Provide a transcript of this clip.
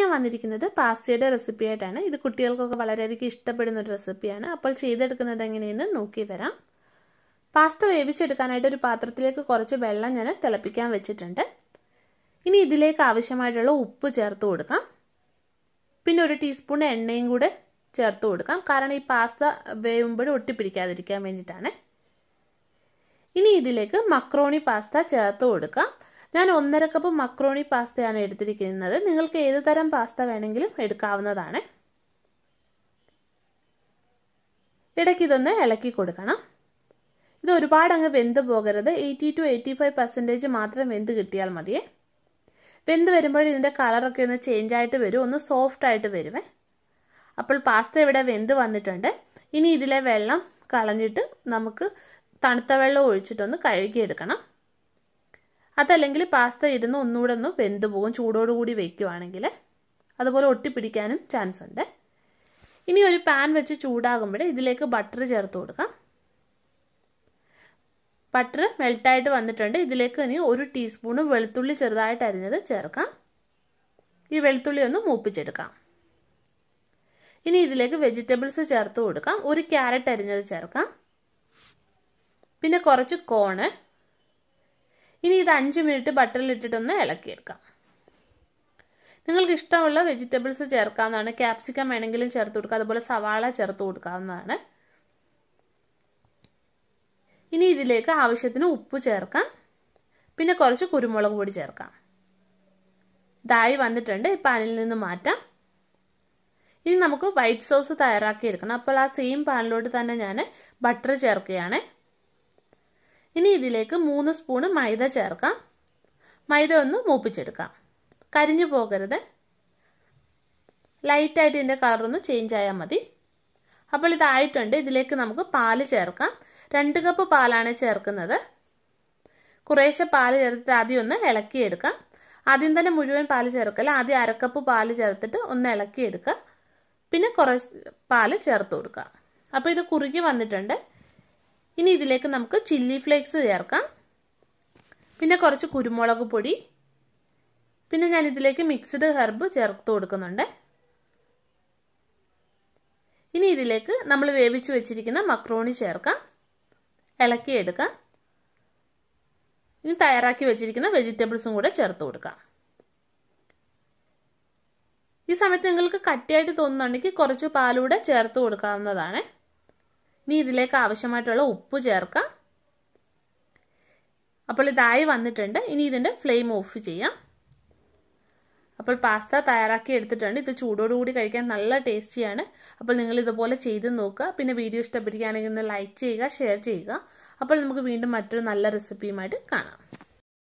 ഞാൻ വന്നിരിക്കുന്നത് പാസ്തയുടെ റെസിപ്പി ആയിട്ടാണ് ഇത് കുട്ടികൾക്കൊക്കെ വളരെയധികം ഇഷ്ടപ്പെടുന്ന ഒരു റെസിപ്പിയാണ് അപ്പോൾ ചെയ്തെടുക്കുന്നത് എങ്ങനെയെന്ന് നോക്കി വരാം പാസ്ത വേവിച്ചെടുക്കാനായിട്ട് ഒരു പാത്രത്തിലേക്ക് കുറച്ച് വെള്ളം ഞാൻ തിളപ്പിക്കാൻ വെച്ചിട്ടുണ്ട് ഇനി ഇതിലേക്ക് ആവശ്യമായിട്ടുള്ള ഉപ്പ് ചേർത്ത് കൊടുക്കാം പിന്നെ ഒരു ടീസ്പൂൺ എണ്ണയും കൂടെ ചേർത്ത് കൊടുക്കാം കാരണം ഈ പാസ്ത വേവുമ്പോഴും ഒട്ടിപ്പിടിക്കാതിരിക്കാൻ വേണ്ടിയിട്ടാണ് ഇനി ഇതിലേക്ക് മക്രോണി പാസ്ത ചേർത്ത് കൊടുക്കാം ഞാൻ ഒന്നര കപ്പ് മക്രോണി പാസ്തയാണ് എടുത്തിരിക്കുന്നത് നിങ്ങൾക്ക് ഏത് തരം പാസ്ത വേണമെങ്കിലും എടുക്കാവുന്നതാണ് ഇടയ്ക്ക് ഇതൊന്ന് ഇളക്കി കൊടുക്കണം ഇത് ഒരുപാട് അങ്ങ് വെന്ത് പോകരുത് eighty two eighty five percentage മാത്രം വെന്ത് കിട്ടിയാൽ മതിയേ വെന്ത് വരുമ്പോൾ ഇതിൻ്റെ കളറൊക്കെ ഒന്ന് ചേഞ്ച് ആയിട്ട് വരും ഒന്ന് സോഫ്റ്റ് ആയിട്ട് വരുമേ അപ്പോൾ പാസ്ത ഇവിടെ വെന്ത് വന്നിട്ടുണ്ട് ഇനി ഇതിലെ വെള്ളം കളഞ്ഞിട്ട് നമുക്ക് തണുത്ത വെള്ളം ഒഴിച്ചിട്ടൊന്ന് കഴുകിയെടുക്കണം അതല്ലെങ്കിൽ പാസ്ത ഇരുന്ന് ഒന്നുകൂടെ ഒന്ന് വെന്ത് പോകും ചൂടോടുകൂടി വയ്ക്കുവാണെങ്കിൽ അതുപോലെ ഒട്ടിപ്പിടിക്കാനും ചാൻസ് ഉണ്ട് ഇനി ഒരു പാൻ വെച്ച് ചൂടാകുമ്പോൾ ഇതിലേക്ക് ബട്ടർ ചേർത്ത് കൊടുക്കാം ബട്ടർ മെൽട്ടായിട്ട് വന്നിട്ടുണ്ട് ഇതിലേക്ക് ഇനി ഒരു ടീസ്പൂണ് വെളുത്തുള്ളി ചെറുതായിട്ട് അരിഞ്ഞത് ചേർക്കാം ഈ വെളുത്തുള്ളി ഒന്ന് മൂപ്പിച്ചെടുക്കാം ഇനി ഇതിലേക്ക് വെജിറ്റബിൾസ് ചേർത്ത് കൊടുക്കാം ഒരു ക്യാരറ്റ് അരിഞ്ഞത് ചേർക്കാം പിന്നെ കുറച്ച് കോണ് ഇനി ഇത് അഞ്ച് മിനിറ്റ് ബട്ടറിലിട്ടിട്ടൊന്ന് ഇളക്കിയെടുക്കാം നിങ്ങൾക്ക് ഇഷ്ടമുള്ള വെജിറ്റബിൾസ് ചേർക്കാവുന്നതാണ് ക്യാപ്സിക്കം വേണമെങ്കിലും ചേർത്ത് കൊടുക്കുക അതുപോലെ സവാള ചേർത്ത് കൊടുക്കാവുന്നതാണ് ഇനി ഇതിലേക്ക് ആവശ്യത്തിന് ഉപ്പ് ചേർക്കാം പിന്നെ കുറച്ച് കുരുമുളക് പൊടി ചേർക്കാം ഇതായി വന്നിട്ടുണ്ട് ഈ പാനിൽ നിന്ന് മാറ്റാം ഇനി നമുക്ക് വൈറ്റ് സോസ് തയ്യാറാക്കി എടുക്കണം അപ്പോൾ ആ സെയിം പാനിലോട്ട് തന്നെ ഞാൻ ബട്ടർ ചേർക്കുകയാണ് ഇനി ഇതിലേക്ക് മൂന്ന് സ്പൂണ് മൈദ ചേർക്കാം മൈദ ഒന്ന് മൂപ്പിച്ചെടുക്കാം കരിഞ്ഞു പോകരുത് ലൈറ്റായിട്ട് ഇതിൻ്റെ കളറൊന്ന് ചേഞ്ച് ആയാൽ മതി അപ്പോൾ ഇതായിട്ടുണ്ട് ഇതിലേക്ക് നമുക്ക് പാല് ചേർക്കാം രണ്ട് കപ്പ് പാലാണ് ചേർക്കുന്നത് കുറേശ്ശെ പാല് ചേർത്തിട്ട് ആദ്യം ഒന്ന് ഇളക്കിയെടുക്കാം ആദ്യം തന്നെ മുഴുവൻ പാല് ചേർക്കല്ല ആദ്യം അരക്കപ്പ് പാല് ചേർത്തിട്ട് ഒന്ന് ഇളക്കിയെടുക്കുക പിന്നെ കുറേ പാല് ചേർത്ത് കൊടുക്കുക അപ്പോൾ ഇത് കുറുകി വന്നിട്ടുണ്ട് ഇനി ഇതിലേക്ക് നമുക്ക് ചില്ലി ഫ്ലേക്സ് ചേർക്കാം പിന്നെ കുറച്ച് കുരുമുളക് പൊടി പിന്നെ ഞാൻ ഇതിലേക്ക് മിക്സ്ഡ് ഹെർബ് ചേർത്ത് കൊടുക്കുന്നുണ്ട് ഇനി ഇതിലേക്ക് നമ്മൾ വേവിച്ച് വെച്ചിരിക്കുന്ന മക്രോണി ചേർക്കാം ഇളക്കിയെടുക്കാം ഇനി തയ്യാറാക്കി വെച്ചിരിക്കുന്ന വെജിറ്റബിൾസും കൂടെ ചേർത്ത് കൊടുക്കാം ഈ സമയത്ത് നിങ്ങൾക്ക് കട്ടിയായിട്ട് തോന്നുന്നുണ്ടെങ്കിൽ കുറച്ച് പാലൂടെ ചേർത്ത് കൊടുക്കാവുന്നതാണ് ഇനി ഇതിലേക്ക് ആവശ്യമായിട്ടുള്ള ഉപ്പ് ചേർക്കാം അപ്പോൾ ഇതായി വന്നിട്ടുണ്ട് ഇനി ഇതിൻ്റെ ഫ്ലെയിം ഓഫ് ചെയ്യാം അപ്പോൾ പാസ്ത തയ്യാറാക്കി എടുത്തിട്ടുണ്ട് ഇത് ചൂടോടുകൂടി കഴിക്കാൻ നല്ല ടേസ്റ്റിയാണ് അപ്പോൾ നിങ്ങൾ ഇതുപോലെ ചെയ്ത് നോക്കുക പിന്നെ വീഡിയോ ഇഷ്ടപ്പെടുകയാണെങ്കിൽ ഒന്ന് ലൈക്ക് ചെയ്യുക ഷെയർ ചെയ്യുക അപ്പോൾ നമുക്ക് വീണ്ടും മറ്റൊരു നല്ല റെസിപ്പിയുമായിട്ട് കാണാം